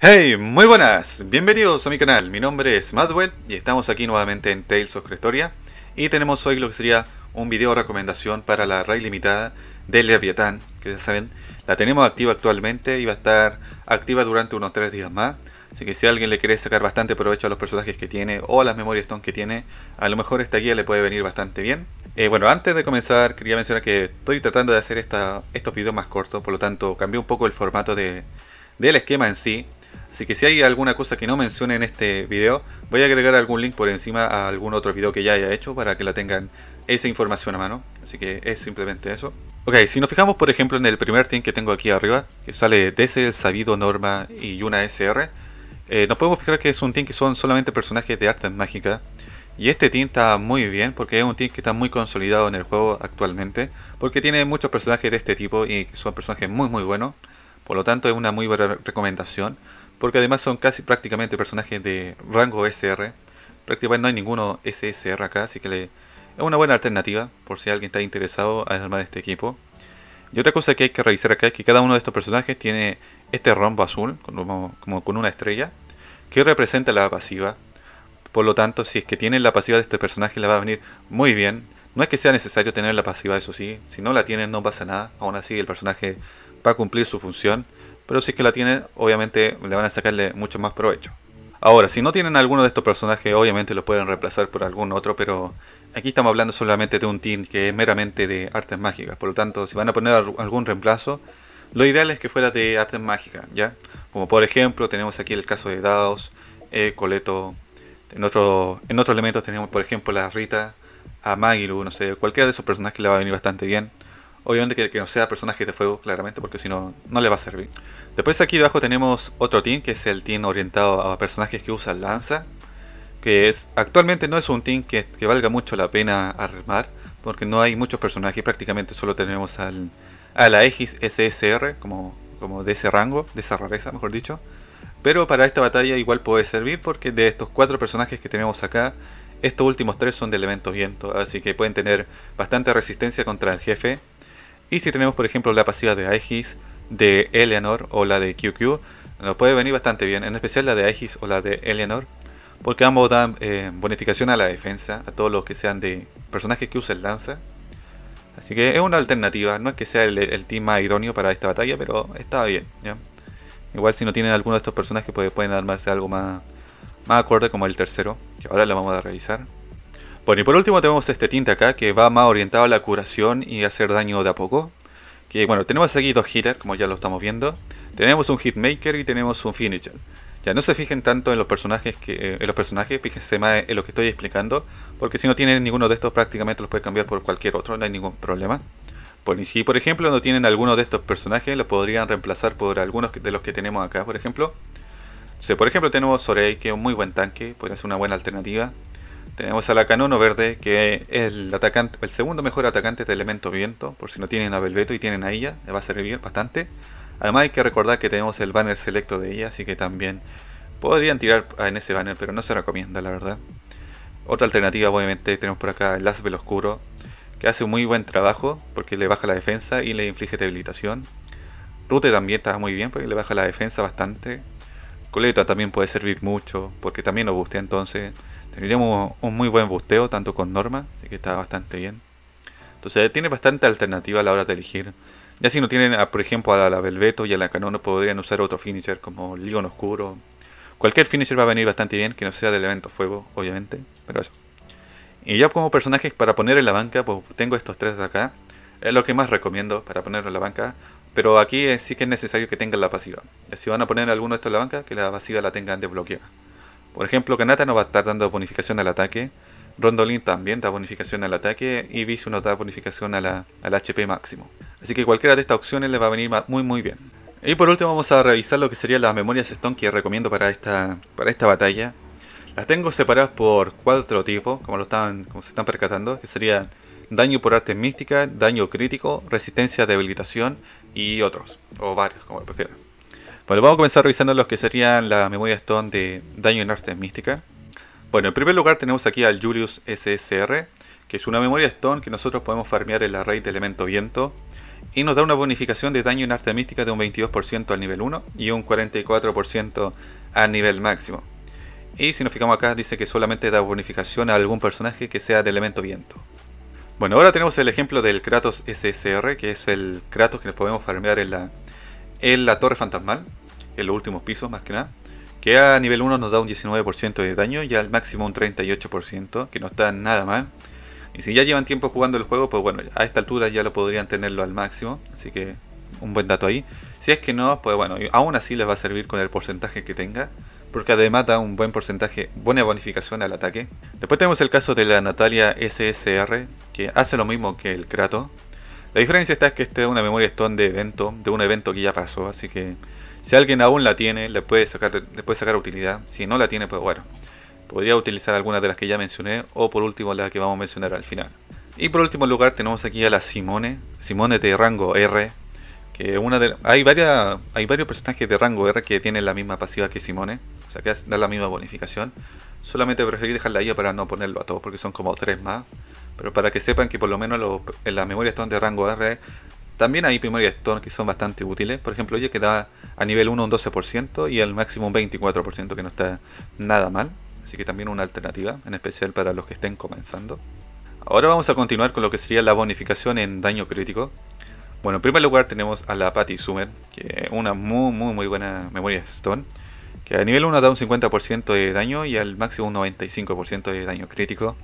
Hey, muy buenas, bienvenidos a mi canal, mi nombre es Madwell y estamos aquí nuevamente en Tales of Crestoria y tenemos hoy lo que sería un video recomendación para la raid limitada del Leviatán, que ya saben, la tenemos activa actualmente y va a estar activa durante unos 3 días más, así que si alguien le quiere sacar bastante provecho a los personajes que tiene o a las memorias stone que tiene, a lo mejor esta guía le puede venir bastante bien. Eh, bueno, antes de comenzar quería mencionar que estoy tratando de hacer esta, estos videos más cortos, por lo tanto cambié un poco el formato del esquema en sí, Así que si hay alguna cosa que no mencione en este video, voy a agregar algún link por encima a algún otro video que ya haya hecho para que la tengan esa información a mano. Así que es simplemente eso. Ok, si nos fijamos por ejemplo en el primer team que tengo aquí arriba, que sale ese Sabido, Norma y una SR, eh, nos podemos fijar que es un team que son solamente personajes de arte mágica. Y este team está muy bien porque es un team que está muy consolidado en el juego actualmente. Porque tiene muchos personajes de este tipo y son personajes muy muy buenos. Por lo tanto es una muy buena recomendación porque además son casi prácticamente personajes de rango SR. Prácticamente no hay ninguno SSR acá, así que es una buena alternativa por si alguien está interesado en armar este equipo. Y otra cosa que hay que revisar acá es que cada uno de estos personajes tiene este rombo azul, como, como con una estrella, que representa la pasiva. Por lo tanto, si es que tienen la pasiva de este personaje, la va a venir muy bien. No es que sea necesario tener la pasiva, eso sí. Si no la tienen, no pasa nada. Aún así, el personaje va a cumplir su función pero si es que la tiene, obviamente le van a sacarle mucho más provecho. Ahora, si no tienen alguno de estos personajes, obviamente lo pueden reemplazar por algún otro, pero aquí estamos hablando solamente de un team que es meramente de artes mágicas, por lo tanto, si van a poner algún reemplazo, lo ideal es que fuera de artes mágicas, ¿ya? Como por ejemplo, tenemos aquí el caso de Dados, eh, Coleto, en, en otros elementos tenemos por ejemplo la Rita, a Magilu, no sé, cualquiera de esos personajes le va a venir bastante bien. Obviamente que, no sea personajes de fuego, claramente, porque si no, no le va a servir. Después aquí abajo tenemos otro team, que es el team orientado a personajes que usan lanza. Que es actualmente no es un team que, valga mucho la pena armar, porque no hay muchos personajes, prácticamente solo tenemos al, a la Aegis SSR, como, como de ese rango, de esa rareza, mejor dicho. Pero para esta batalla igual puede servir, porque de estos cuatro personajes que tenemos acá, estos últimos tres son de elementos viento, así que pueden tener bastante resistencia contra el jefe y si tenemos por ejemplo la pasiva de Aegis, de Eleanor o la de QQ, nos puede venir bastante bien, en especial la de Aegis o la de Eleanor, porque ambos dan eh, bonificación a la defensa, a todos los que sean de personajes que usen lanza. Así que es una alternativa, no es que sea el, team más idóneo para esta batalla, pero está bien. Igual si no tienen alguno de estos personajes pues pueden armarse algo más, más acorde como el tercero, que ahora lo vamos a revisar. Bueno, y por último tenemos este tinte acá que va más orientado a la curación y hacer daño de a poco. Que bueno, tenemos aquí dos healers, como ya lo estamos viendo. Tenemos un hitmaker y tenemos un finisher. Ya no se fijen tanto en los personajes, que, eh, en los personajes fíjense más en lo que estoy explicando, porque si no tienen ninguno de estos prácticamente los pueden cambiar por cualquier otro, no hay ningún problema. Por, si por ejemplo no tienen alguno de estos personajes, los podrían reemplazar por algunos de los que tenemos acá, por ejemplo. Si por ejemplo tenemos Sorei, que es un muy buen tanque, podría ser una buena alternativa. Tenemos a la Canono Verde, que es el, segundo mejor atacante de elemento viento, por si no tienen a Belveto y tienen a ella, le va a servir bastante. Además hay que recordar que tenemos el banner selecto de ella, así que también podrían tirar en ese banner, pero no se recomienda la verdad. Otra alternativa obviamente tenemos por acá el Asbel Oscuro, que hace un muy buen trabajo porque le baja la defensa y le inflige debilitación. Rute también está muy bien porque le baja la defensa bastante. Coleta también puede servir mucho, porque también lo bustea, entonces tendríamos un muy buen busteo, tanto con Norma, así que está bastante bien. Entonces tiene bastante alternativa a la hora de elegir. Ya si no tienen, por ejemplo, a la Velveto y a la Canono, podrían usar otro finisher como Leon Oscuro. Cualquier finisher va a venir bastante bien, que no sea del evento fuego, obviamente, pero eso. Y ya como personajes para poner en la banca, pues tengo estos tres de acá. Es lo que más recomiendo para poner en la banca. Pero aquí sí que es necesario que tengan la pasiva. Si van a poner alguno de estos en la banca, que la pasiva la tengan desbloqueada. Por ejemplo, Kanata no va a estar dando bonificación al ataque. Rondolin también da bonificación al ataque. Y Visu nos da bonificación al HP máximo. Así que cualquiera de estas opciones le va a venir muy muy bien. Y por último vamos a revisar lo que serían las memorias Stone que recomiendo para esta, para esta batalla. Las tengo separadas por cuatro tipos, como, lo están, como se están percatando, que serían daño por arte mística, daño crítico, resistencia a debilitación y otros, o varios, como prefieran. Bueno, vamos a comenzar revisando los que serían la memoria Stone de Daño en Arte Mística. Bueno, en primer lugar tenemos aquí al Julius SSR, que es una memoria Stone que nosotros podemos farmear en la raíz de Elemento Viento y nos da una bonificación de daño en Arte Mística de un 22% al nivel 1 y un 44% al nivel máximo. Y si nos fijamos acá, dice que solamente da bonificación a algún personaje que sea de elemento viento. Bueno, ahora tenemos el ejemplo del Kratos SSR, que es el Kratos que nos podemos farmear en la, torre fantasmal, en los últimos pisos más que nada, que a nivel 1 nos da un 19% de daño y al máximo un 38%, que no está nada mal. Y si ya llevan tiempo jugando el juego, pues bueno, a esta altura ya lo podrían tenerlo al máximo, así que un buen dato ahí. Si es que no, pues bueno, aún así les va a servir con el porcentaje que tenga porque además da un buen porcentaje, buena bonificación al ataque. Después tenemos el caso de la Natalia SSR, que hace lo mismo que el Kratos. La diferencia está es que este es una memoria stone de evento, de un evento que ya pasó, así que si alguien aún la tiene, le puede sacar, le sacar utilidad. Si no la tiene, pues bueno, podría utilizar alguna de las que ya mencioné, o por último la que vamos a mencionar al final. Y por último lugar tenemos aquí a la Simone, Simone de rango R, hay, varias, hay varios personajes de rango R que tienen la misma pasiva que Simone. O sea, que da la misma bonificación. Solamente preferí dejarla ahí para no ponerlo a todos, porque son como tres más. Pero para que sepan que por lo menos en las memorias Stone de rango R también hay primarias Stone que son bastante útiles. Por ejemplo, ella que da a nivel 1 un 12% y al máximo un 24%, que no está nada mal. Así que también una alternativa, en especial para los que estén comenzando. Ahora vamos a continuar con lo que sería la bonificación en daño crítico. Bueno, en primer lugar tenemos a la Patty Summer, que es una muy, muy, muy buena memoria Stone, que a nivel 1 da un 50% de daño y al máximo un 95% de daño crítico.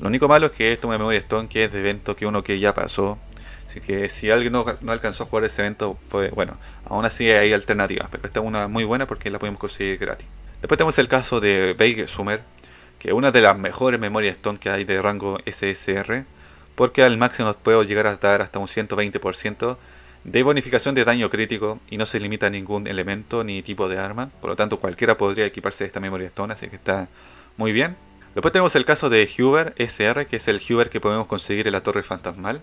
Lo único malo es que esta es una memoria Stone que es de evento que uno que ya pasó. Así que si alguien no, alcanzó a jugar ese evento, pues bueno, aún así hay alternativas, pero esta es una muy buena porque la podemos conseguir gratis. Después tenemos el caso de Vague Summer, que es una de las mejores memorias Stone que hay de rango SSR porque al máximo nos puedo llegar a dar hasta un 120% de bonificación de daño crítico y no se limita a ningún elemento ni tipo de arma, por lo tanto cualquiera podría equiparse de esta memoria stone, así que está muy bien. Después tenemos el caso de Huber SR, que es el Huber que podemos conseguir en la Torre Fantasmal,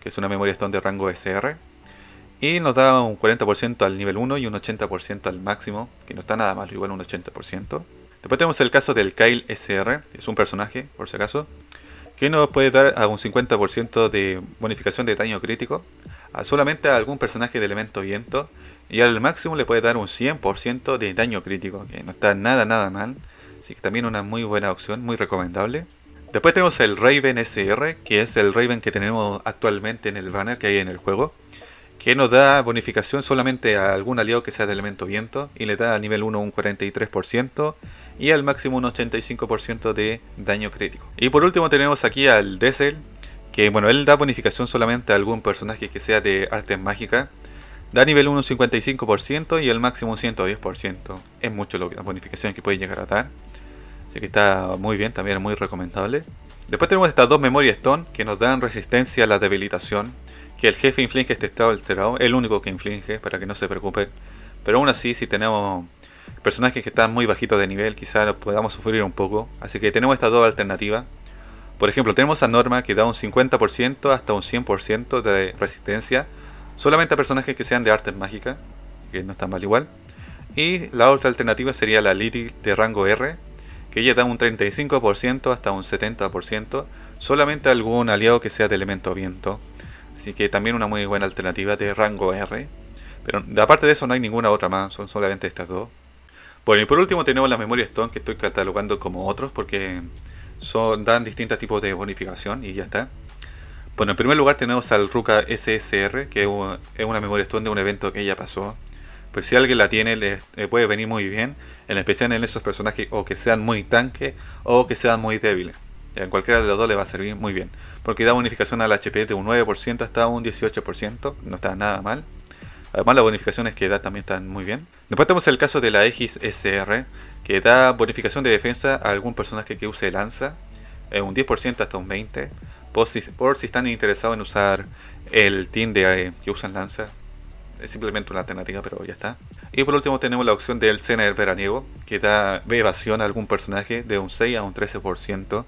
que es una memoria stone de rango SR, y nos da un 40% al nivel 1 y un 80% al máximo, que no está nada mal, igual un 80%. Después tenemos el caso del Kyle SR, es un personaje, por si acaso, que nos puede dar a un 50% de bonificación de daño crítico solamente a algún personaje de elemento viento y al máximo le puede dar un 100% de daño crítico, que no está nada nada mal, así que también una muy buena opción, muy recomendable. Después tenemos el Raven SR, que es el Raven que tenemos actualmente en el banner que hay en el juego que nos da bonificación solamente a algún aliado que sea de elemento viento y le da a nivel 1 un 43% y al máximo un 85% de daño crítico. Y por último tenemos aquí al Dessel, que bueno, él da bonificación solamente a algún personaje que sea de arte mágica Da nivel 1 un 55% y al máximo un 110%. Es mucho la bonificación que puede llegar a dar. Así que está muy bien, también muy recomendable. Después tenemos estas dos memorias Stone que nos dan resistencia a la debilitación que el jefe inflige este estado alterado, el único que inflige, para que no se preocupen. Pero aún así, si tenemos personajes que están muy bajitos de nivel, quizás los podamos sufrir un poco. Así que tenemos estas dos alternativas. Por ejemplo, tenemos a Norma que da un 50% hasta un 100% de resistencia solamente a personajes que sean de artes mágicas, que no están mal igual. Y la otra alternativa sería la Lyric de rango R, que ella da un 35% hasta un 70% solamente a algún aliado que sea de elemento viento. Así que también una muy buena alternativa de rango R. Pero aparte de eso no hay ninguna otra más, son solamente estas dos. Bueno, y por último tenemos la memoria Stone que estoy catalogando como otros porque son, dan distintos tipos de bonificación y ya está. Bueno, en primer lugar tenemos al Ruka SSR, que es una memoria Stone de un evento que ya pasó. Pero si alguien la tiene, le puede venir muy bien, en especial en esos personajes o que sean muy tanque o que sean muy débiles. En cualquiera de los dos le va a servir muy bien. Porque da bonificación al HP de un 9% hasta un 18%. No está nada mal. Además las bonificaciones que da también están muy bien. Después tenemos el caso de la XSR. Que da bonificación de defensa a algún personaje que use lanza. En eh, un 10% hasta un 20%. Por si, están interesados en usar el team de, eh, que usan lanza. Es simplemente una alternativa, pero ya está. Y por último tenemos la opción del del veraniego, que da evasión a algún personaje de un 6 a un 13%.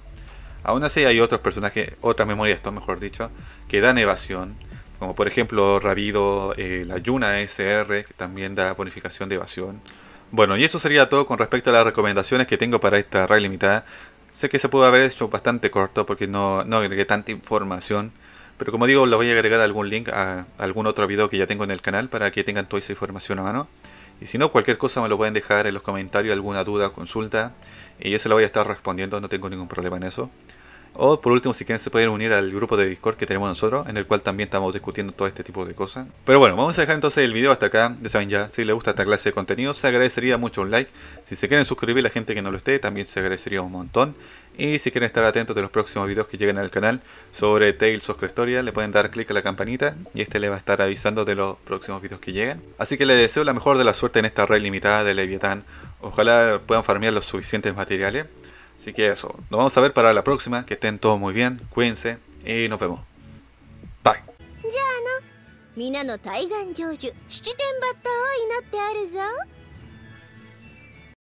Aún así hay otros personajes, otras memorias, mejor dicho, que dan evasión. Como por ejemplo Rabido, eh, la Yuna SR, que también da bonificación de evasión. Bueno, y eso sería todo con respecto a las recomendaciones que tengo para esta raid limitada. Sé que se pudo haber hecho bastante corto porque no, no agregué tanta información. Pero como digo, le voy a agregar algún link a algún otro video que ya tengo en el canal para que tengan toda esa información a mano. Y si no, cualquier cosa me lo pueden dejar en los comentarios, alguna duda, consulta. Y yo se la voy a estar respondiendo, no tengo ningún problema en eso. O por último, si quieren, se pueden unir al grupo de Discord que tenemos nosotros, en el cual también estamos discutiendo todo este tipo de cosas. Pero bueno, vamos a dejar entonces el video hasta acá. Ya saben ya, si les gusta esta clase de contenido, se agradecería mucho un like. Si se quieren suscribir, la gente que no lo esté, también se agradecería un montón. Y si quieren estar atentos de los próximos videos que lleguen al canal sobre Tales of Crestoria, le pueden dar clic a la campanita y este le va a estar avisando de los próximos videos que lleguen. Así que les deseo la mejor de la suerte en esta red limitada de Leviatán. Ojalá puedan farmear los suficientes materiales Así que eso, nos vamos a ver para la próxima. Que estén todos muy bien, cuídense y nos vemos. Bye.